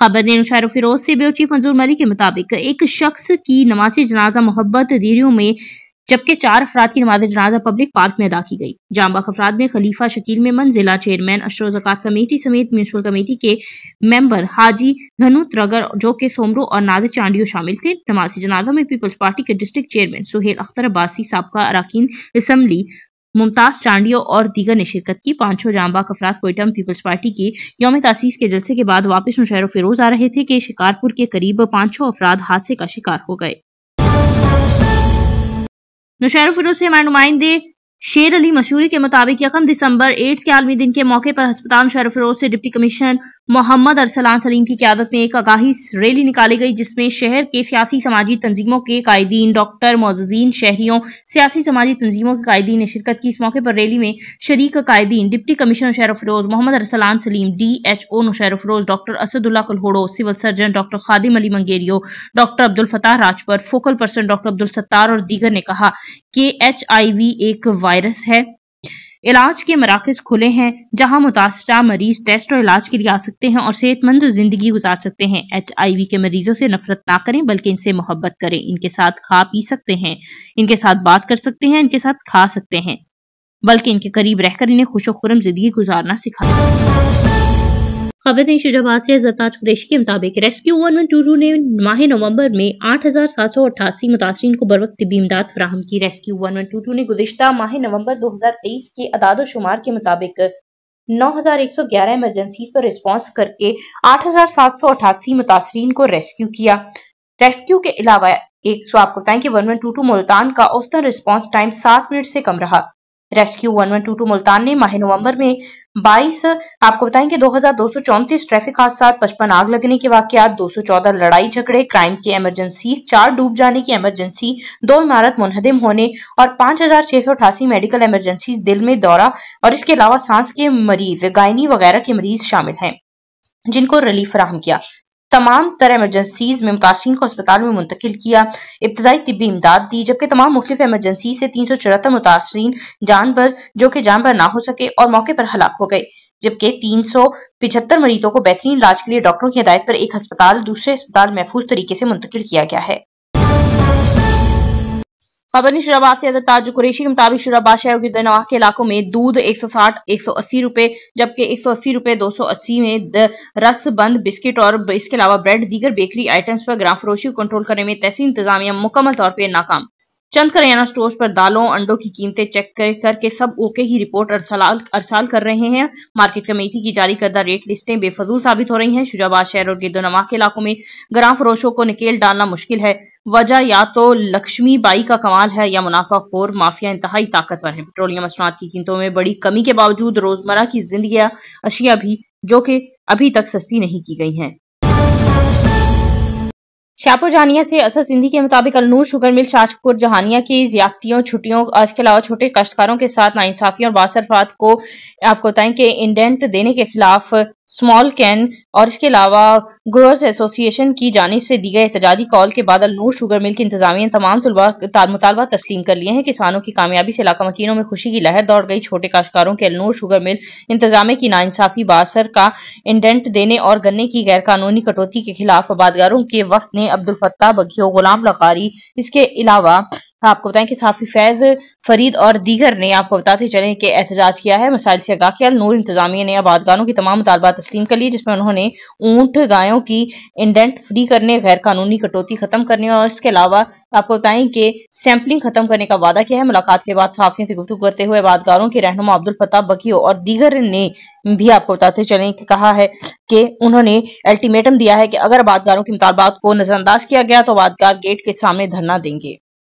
खबर अनुसार फिरोज से चीफ मंजूर मलिक के मुताबिक एक शख्स की नमाजी जनाजा मोहब्बत दीरियों में जबकि चार अफराद की नमाज जनाजा पब्लिक पार्क में अदा की गई जामबाग अफराद में खलीफा शकील मेमन जिला चेयरमैन अशरो जक़ात कमेटी समेत म्यूनसिपल कमेटी के मेंबर हाजी धनु त्रगर जो के सोमरो और नाजिर चांडियो शामिल थे नमाज जनाजा में पीपल्स पार्टी के डिस्ट्रिक्ट चेयरमैन सुहेल अख्तर अब्बासी सबका अरकान इसम्बली मुमताज चांडियो और दीगर ने शिरकत की पांचों जामबाग अफराद कोयटम पीपल्स पार्टी की योम तासीस के जलसे के बाद वापस मुशहर फिरोज आ रहे थे कि शिकारपुर के करीब पांचों अफराद हादसे का शिकार हो गए नुशहर फिरोज से हमारे नुमाइंदे शेर अली मशहूरी के मुताबिक यकम दिसंबर एड्स के आलमी दिन के मौके पर हस्पताल शहर फरोज से डिप्टी कमिश्नर मोहम्मद अरसलान सलीम की क्यादत में एक आगाही रैली निकाली गई जिसमें शहर के सियासी समाजी तंजीमों के कायदीन डॉक्टर मोजीन शहरियों सियासी समाजी तंजीमों के कायदीन ने शिरकत की इस मौके पर रैली में शरीक कायदीन deputy commissioner Shahr Feroz Mohammad Arsalan Saleem D H O Shahr Feroz doctor Asadullah Kalhoro civil surgeon doctor Khadim Ali Mangrio doctor Abdul Fatah Rajpar focal person doctor Abdul Sattar और दीगर ने कहा कि एच आई वी एक वायरस है इलाज के मराकज खुले हैं जहां मुतासर मरीज टेस्ट और इलाज के लिए आ सकते हैं और सेहतमंद जिंदगी गुजार सकते हैं एच आई वी के मरीजों से नफरत ना करें बल्कि इनसे मोहब्बत करें इनके साथ खा पी सकते हैं इनके साथ बात कर सकते हैं इनके साथ खा सकते हैं बल्कि इनके करीब रहकर इन्हें खुश खुरम जिंदगी गुजारना सिखा खबरें शुजाबाद से जताज कुरैशी के मुताबिक rescue one one two two ने माह नवंबर में आठ हज़ार सात सौ अट्ठासी मुतासरीन को बर वक्त तबी इमदाद फ्राहम की rescue one one two two ने गुजशत माह नवंबर दो हज़ार तेईस के अदाद शुमार के मुताबिक नौ हज़ार एक सौ ग्यारह इमरजेंसी पर रिस्पॉन्स करके आठ हज़ार सात सौ अठासी मुतासरीन को रेस्क्यू किया रेस्क्यू के अलावा एक सौ आपको बताएं कि one one two two Multan का औसतन रिस्पॉन्स टाइम सात मिनट से कम रहा rescue one one two two Multan ने माह नवंबर में बाईस आपको दो हजार दो ट्रैफिक हादसा पचपन आग लगने के वाकत 214 लड़ाई झगड़े क्राइम की इमरजेंसी चार डूब जाने की इमरजेंसी दो इमारत मुनहदिम होने और अठासी मेडिकल इमरजेंसी दिल में दौरा और इसके अलावा सांस के मरीज गायनी वगैरह के मरीज शामिल हैं जिनको रिलीफ फराहम किया तमाम तरह एमरजेंसीज में मुतासरी को अस्पताल में मुंतकिल किया इब्तदाई तबी इमदाद दी जबकि तमाम मुख्तफ एमरजेंसी से तीन सौ चौहत्तर जान जानबर जो कि जानबर ना हो सके और मौके पर हलाक हो गए जबकि तीन सौ पिछहत्तर मरीजों को बेहतरीन इलाज के लिए डॉक्टरों की हदायत पर एक अस्पताल दूसरे अस्पताल महफूज तरीके से मुंतकिल किया गया है खबर शराबाद से ताज कुरेशी के मुताबिक शराबाद शहर के नवाह के इलाकों में दूध 160 अस्सी रुपए जबकि एक सौ अस्सी रुपए अस्सी में रस बंद बिस्किट और इसके अलावा ब्रेड दीगर बेकरी आइटम्स पर ग्राम फरोशी को कंट्रोल करने में तहसील इंतजामिया मुकम्मल तौर पर नाकाम चंद करियाना स्टोर्स पर दालों अंडों की कीमतें चेक कर, करके सब ओके की रिपोर्ट अरसाल अरसाल कर रहे हैं मार्केट कमेटी की जारी करदा रेट लिस्टें बेफजूल साबित हो रही हैं शुजाबाद शहर और गिरदोनमा के इलाकों में ग्राम फरोशों को निकेल डालना मुश्किल है वजह या तो लक्ष्मी बाई का कमाल है या मुनाफा खोर माफिया इंतहाई ताकतवर है पेट्रोलियम असनात की कीमतों में बड़ी कमी के बावजूद रोजमर्रा की जिंदगी अशिया भी जो कि अभी तक सस्ती नहीं की गई हैं शाहपुर जहानिया से असद सिंधी के मुताबिक अलनूर शुगर मिल शाहपुर जहानिया की ज्यादतियों छुट्टियों इसके अलावा छोटे काश्तकारों के साथ नाइंसाफियों और बासरफात को आपको बताएं कि इंडेंट देने के खिलाफ स्मॉल कैन और इसके अलावा ग्रोअर्स एसोसिएशन की जानब से दी गए एहतजाजी कॉल के बाद अलनूर शुगर मिल की इंतजामिया तमाम मुतालबा तस्लीम कर लिए हैं किसानों की कामयाबी से इलाका मकीनों में खुशी की लहर दौड़ गई छोटे काश्कारों के अलनूर शुगर मिल इंतजाम की नाइंसाफी बासर का इंडेंट देने और गन्ने की गैरकानूनी कटौती के खिलाफ आबादगारों के वक्त ने अब्दुल बघियो गुलाम लकारी इसके अलावा आपको बताएं कि साफी फैज फरीद और दीगर ने आपको बताते चले कि एहतजाज किया है मसाइल से आगा किया नूर इंतजामिया ने आबादगानों की तमाम मुतालबा तस्लीम कर लिए जिसमें उन्होंने ऊंट गायों की इंडेंट फ्री करने गैर कानूनी कटौती खत्म करने और इसके अलावा आपको बताएं कि सैम्पलिंग खत्म करने का वादा किया है मुलाकात के बाद साफियों से गुफ्तु करते हुए आबादगारों के रहनुमा अब्दुल फताह बकियो और दीगर ने भी आपको बताते चले कि कहा है कि उन्होंने अल्टीमेटम दिया है कि अगर आबादगारों के मुतालबात को नजरअंदाज किया गया तो आबादगार गेट के सामने धरना देंगे